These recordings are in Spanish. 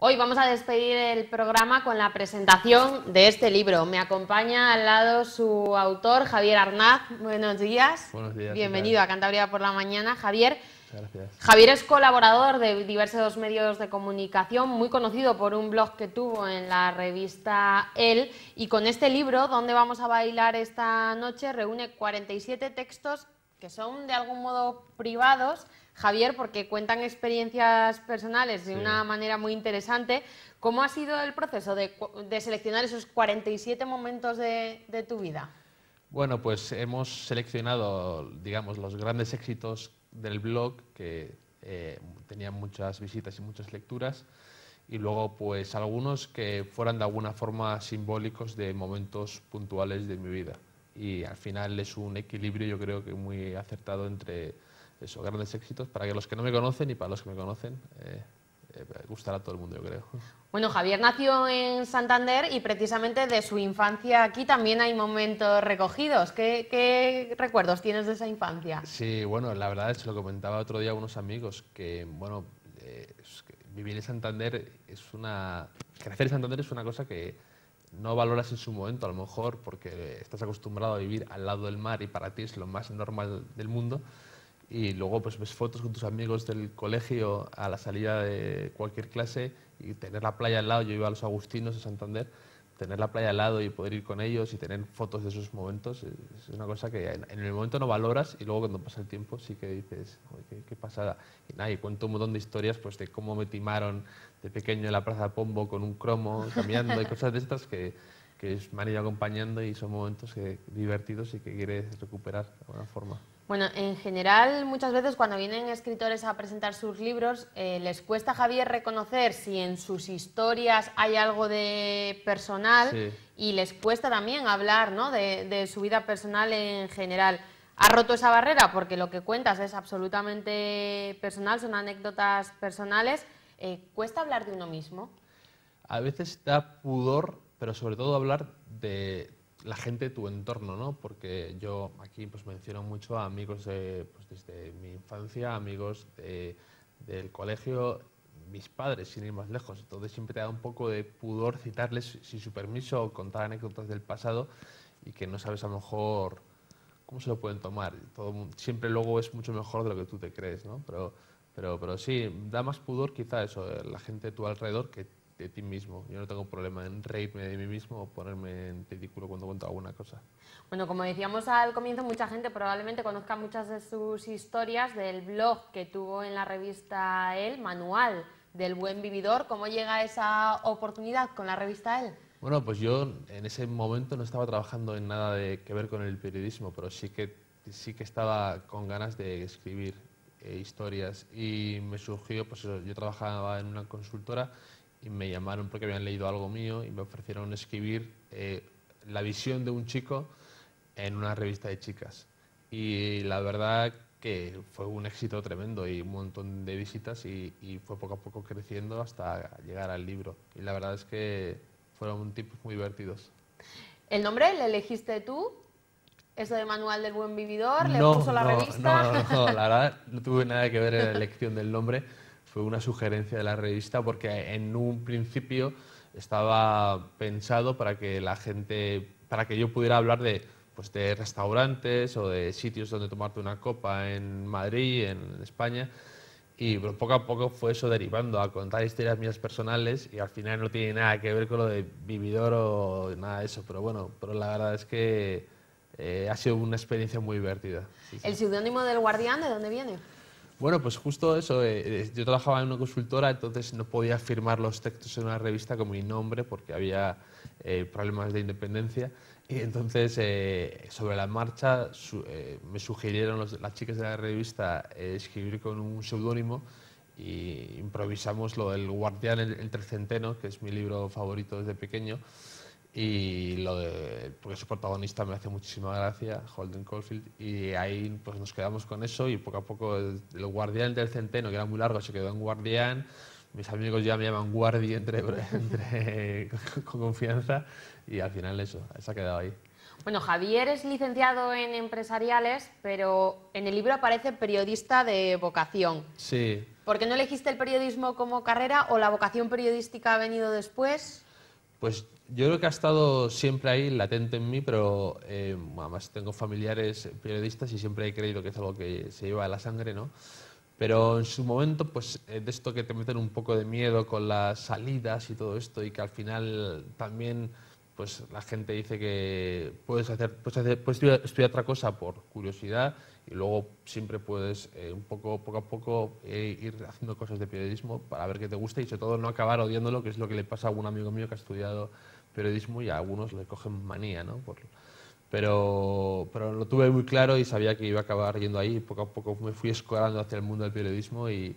Hoy vamos a despedir el programa con la presentación de este libro. Me acompaña al lado su autor, Javier Arnaz. Buenos días. Buenos días. Bienvenido a Cantabria por la Mañana, Javier. Gracias. Javier es colaborador de diversos medios de comunicación, muy conocido por un blog que tuvo en la revista El. Y con este libro, ¿Dónde vamos a bailar esta noche, reúne 47 textos que son de algún modo privados, Javier, porque cuentan experiencias personales de una manera muy interesante. ¿Cómo ha sido el proceso de, seleccionar esos 47 momentos de, tu vida? Bueno, pues hemos seleccionado, digamos, los grandes éxitos del blog, que eh, tenían muchas visitas y muchas lecturas, y luego, pues, algunos que fueran de alguna forma simbólicos de momentos puntuales de mi vida y al final es un equilibrio yo creo que muy acertado entre esos grandes éxitos para que los que no me conocen y para los que me conocen eh, eh, gustará a todo el mundo yo creo. Bueno, Javier nació en Santander y precisamente de su infancia aquí también hay momentos recogidos. ¿Qué, recuerdos tienes de esa infancia? Sí, bueno, la verdad es que lo comentaba otro día a unos amigos que, bueno, eh, vivir en Santander es una... Crecer en Santander es una cosa que no valoras en su momento, a lo mejor porque estás acostumbrado a vivir al lado del mar y para ti es lo más normal del mundo. Y luego pues ves fotos con tus amigos del colegio a la salida de cualquier clase y tener la playa al lado. Yo iba a los Agustinos de Santander tener la playa al lado y poder ir con ellos y tener fotos de esos momentos es, una cosa que en, el momento no valoras y luego cuando pasa el tiempo sí que dices, qué, pasada. Y nada, y cuento un montón de historias pues, de cómo me timaron de pequeño en la Plaza Pombo con un cromo, cambiando y cosas de estas que, que me han ido acompañando y son momentos divertidos y que quieres recuperar de alguna forma. Bueno, en general, muchas veces cuando vienen escritores a presentar sus libros, eh, les cuesta, Javier, reconocer si en sus historias hay algo de personal y les cuesta también hablar ¿no? de, su vida personal en general. ¿Ha roto esa barrera? Porque lo que cuentas es absolutamente personal, son anécdotas personales. Eh, ¿Cuesta hablar de uno mismo? A veces da pudor, pero sobre todo hablar de, la gente de tu entorno, ¿no? Porque yo aquí pues menciono mucho a amigos de, pues, desde mi infancia, amigos del colegio, mis padres, sin ir más lejos. Entonces siempre te da un poco de pudor citarles, sin su permiso, o contar anécdotas del pasado y que no sabes a lo mejor cómo se lo pueden tomar. Todo, siempre luego es mucho mejor de lo que tú te crees, ¿no? Pero, pero, pero sí, da más pudor quizá eso, eh, la gente de tu alrededor que de ti mismo. Yo no tengo problema en reírme de mí mismo o ponerme en ridículo cuando cuento alguna cosa. Bueno, como decíamos al comienzo, mucha gente probablemente conozca muchas de sus historias del blog que tuvo en la revista El Manual del Buen Vividor. ¿Cómo llega esa oportunidad con la revista El? Bueno, pues yo en ese momento no estaba trabajando en nada de, que ver con el periodismo, pero sí que, sí que estaba con ganas de escribir eh, historias y me surgió, pues yo trabajaba en una consultora y me llamaron porque habían leído algo mío y me ofrecieron escribir eh, la visión de un chico en una revista de chicas. Y la verdad que fue un éxito tremendo y un montón de visitas y, fue poco a poco creciendo hasta llegar al libro. Y la verdad es que fueron tipos muy divertidos. ¿El nombre le elegiste tú? ¿Eso de Manual del Buen Vividor? ¿Le puso la revista? no, no, la verdad no tuve nada que ver en la elección del nombre fue una sugerencia de la revista porque en un principio estaba pensado para que la gente, para que yo pudiera hablar de, pues de restaurantes o de sitios donde tomarte una copa en Madrid, en España. Y poco a poco fue eso derivando a contar historias mías personales y al final no tiene nada que ver con lo de vividor o nada de eso. Pero bueno, pero la verdad es que eh, ha sido una experiencia muy divertida. ¿El seudónimo del guardián de dónde viene? Bueno, pues justo eso. Eh, eh, yo trabajaba en una consultora, entonces no podía firmar los textos en una revista con mi nombre porque había eh, problemas de independencia. Y entonces, sobre la marcha, me sugirieron las chicas de la revista escribir con un seudónimo y improvisamos lo del Guardián el Trecenteno, que es mi libro favorito desde pequeño. Y lo de, porque su protagonista me hace muchísima gracia, Holden Caulfield, y ahí pues nos quedamos con eso y poco a poco el, guardián del centeno, que era muy largo, se quedó en guardián, mis amigos ya me llaman guardi entre, entre con, confianza y al final eso, se ha quedado ahí. Bueno, Javier es licenciado en empresariales, pero en el libro aparece periodista de vocación. Sí. ¿Por qué no elegiste el periodismo como carrera o la vocación periodística ha venido después? Pues yo creo que ha estado siempre ahí latente en mí, pero eh, además tengo familiares periodistas y siempre he creído que es algo que se lleva a la sangre, ¿no? Pero en su momento, pues de esto que te meten un poco de miedo con las salidas y todo esto, y que al final también pues la gente dice que puedes, hacer, pues hacer, estudiar, otra cosa por curiosidad y luego siempre puedes eh, un poco, poco a poco eh, ir haciendo cosas de periodismo para ver qué te gusta y sobre todo no acabar odiándolo, que es lo que le pasa a un amigo mío que ha estudiado periodismo y a algunos le cogen manía, ¿no? pero, pero lo tuve muy claro y sabía que iba a acabar yendo ahí y poco a poco me fui escorando hacia el mundo del periodismo y,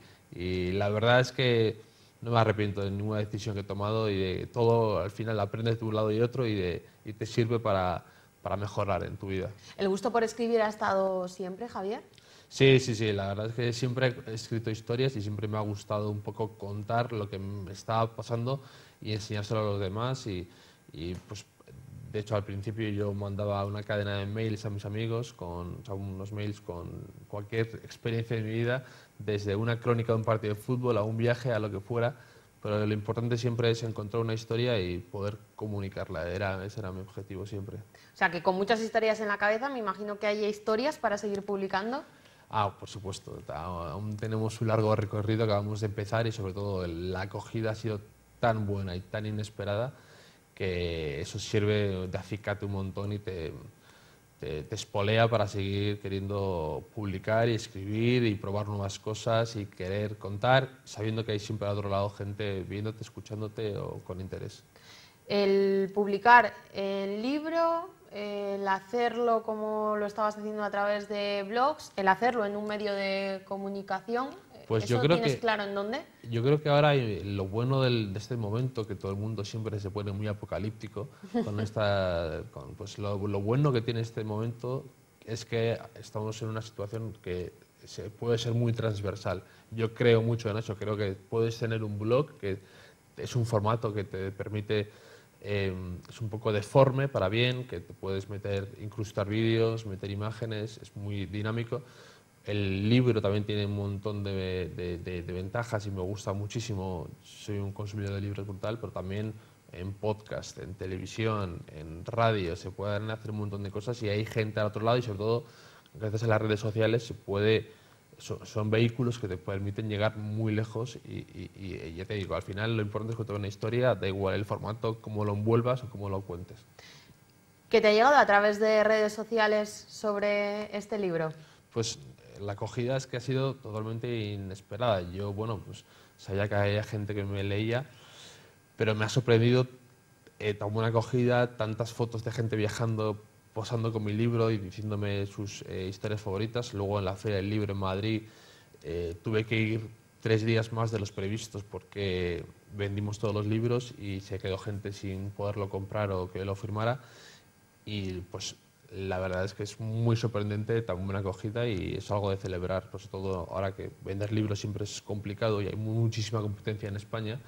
la verdad es que no me arrepiento de ninguna decisión que he tomado y de todo al final aprendes de un lado y otro y, de, y te sirve para para mejorar en tu vida. ¿El gusto por escribir ha estado siempre, Javier? Sí, sí, sí, la verdad es que siempre he escrito historias y siempre me ha gustado un poco contar lo que me estaba pasando y enseñárselo a los demás y, pues de hecho al principio yo mandaba una cadena de mails a mis amigos con unos mails con cualquier experiencia de mi vida desde una crónica de un partido de fútbol a un viaje a lo que fuera pero lo importante siempre es encontrar una historia y poder comunicarla. Era, ese era mi objetivo siempre. O sea, que con muchas historias en la cabeza, me imagino que hay historias para seguir publicando. Ah, por supuesto. Aún tenemos un largo recorrido, acabamos de empezar y sobre todo la acogida ha sido tan buena y tan inesperada que eso sirve de acicate un montón y te, te, espolea para seguir queriendo publicar y escribir y probar nuevas cosas y querer contar, sabiendo que hay siempre al otro lado gente viéndote, escuchándote o con interés. El publicar el libro, el hacerlo como lo estabas haciendo a través de blogs, el hacerlo en un medio de comunicación, pues yo creo tienes que, claro en dónde? Yo creo que ahora eh, lo bueno de este momento, que todo el mundo siempre se pone muy apocalíptico, con esta, pues lo, bueno que tiene este momento es que estamos en una situación que se, puede ser muy transversal. Yo creo mucho en eso, creo que puedes tener un blog que es un formato que te permite, em, es un poco deforme para bien, que te puedes meter, incrustar vídeos, meter imágenes, es muy dinámico el libro también tiene un montón de, ventajas y me gusta muchísimo. Soy un consumidor de libros brutal, pero también en podcast, en televisión, en radio, se pueden hacer un montón de cosas y hay gente al otro lado y sobre todo gracias a las redes sociales se puede son, vehículos que te permiten llegar muy lejos y, ya te digo, al final lo importante es que te una historia, da igual el formato, cómo lo envuelvas o cómo lo cuentes. ¿Qué te ha llegado a través de redes sociales sobre este libro? Pues la acogida es que ha sido totalmente inesperada. Yo, bueno, pues sabía que había gente que me leía, pero me ha sorprendido eh, tan buena acogida, tantas fotos de gente viajando, posando con mi libro y diciéndome sus eh, historias favoritas. Luego en la Feria del Libro en Madrid eh, tuve que ir tres días más de los previstos porque vendimos todos los libros y se quedó gente sin poderlo comprar o que lo firmara. Y pues la verdad es que es muy sorprendente, tan buena acogida y es algo de celebrar, sobre pues, todo ahora que vender libros siempre es complicado y hay muchísima competencia en España.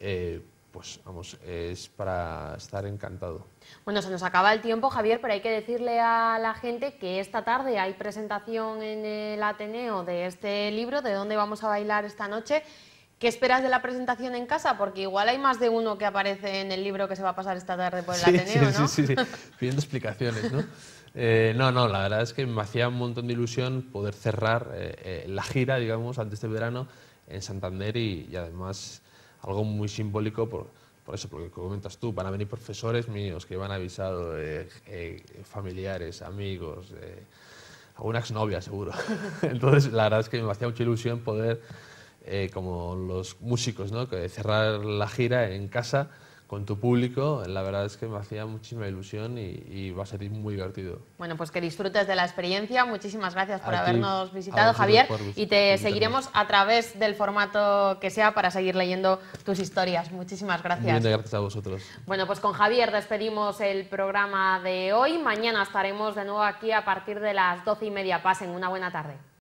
Eh, pues vamos, es para estar encantado. Bueno, se nos acaba el tiempo, Javier, pero hay que decirle a la gente que esta tarde hay presentación en el Ateneo de este libro, de dónde vamos a bailar esta noche. ¿Qué esperas de la presentación en casa? Porque igual hay más de uno que aparece en el libro que se va a pasar esta tarde por el ¿no? Sí, sí, pidiendo explicaciones, ¿no? Eh, no, no, la verdad es que me hacía un montón de ilusión poder cerrar eh, eh, la gira, digamos, antes de verano en Santander y, además algo muy simbólico por, por eso, porque comentas tú, van a venir profesores míos que van avisado, familiares, amigos, alguna exnovia seguro. Entonces, la verdad es que me hacía mucha ilusión poder eh, como los músicos, ¿no? que cerrar la gira en casa con tu público, la verdad es que me hacía muchísima ilusión y, va a ser muy divertido. Bueno, pues que disfrutes de la experiencia. Muchísimas gracias por habernos visitado, Javier. Y te seguiremos a través del formato que sea para seguir leyendo tus historias. Muchísimas gracias. Bien, gracias a vosotros. Bueno, pues con Javier despedimos el programa de hoy. Mañana estaremos de nuevo aquí a partir de las doce y media. Pasen una buena tarde.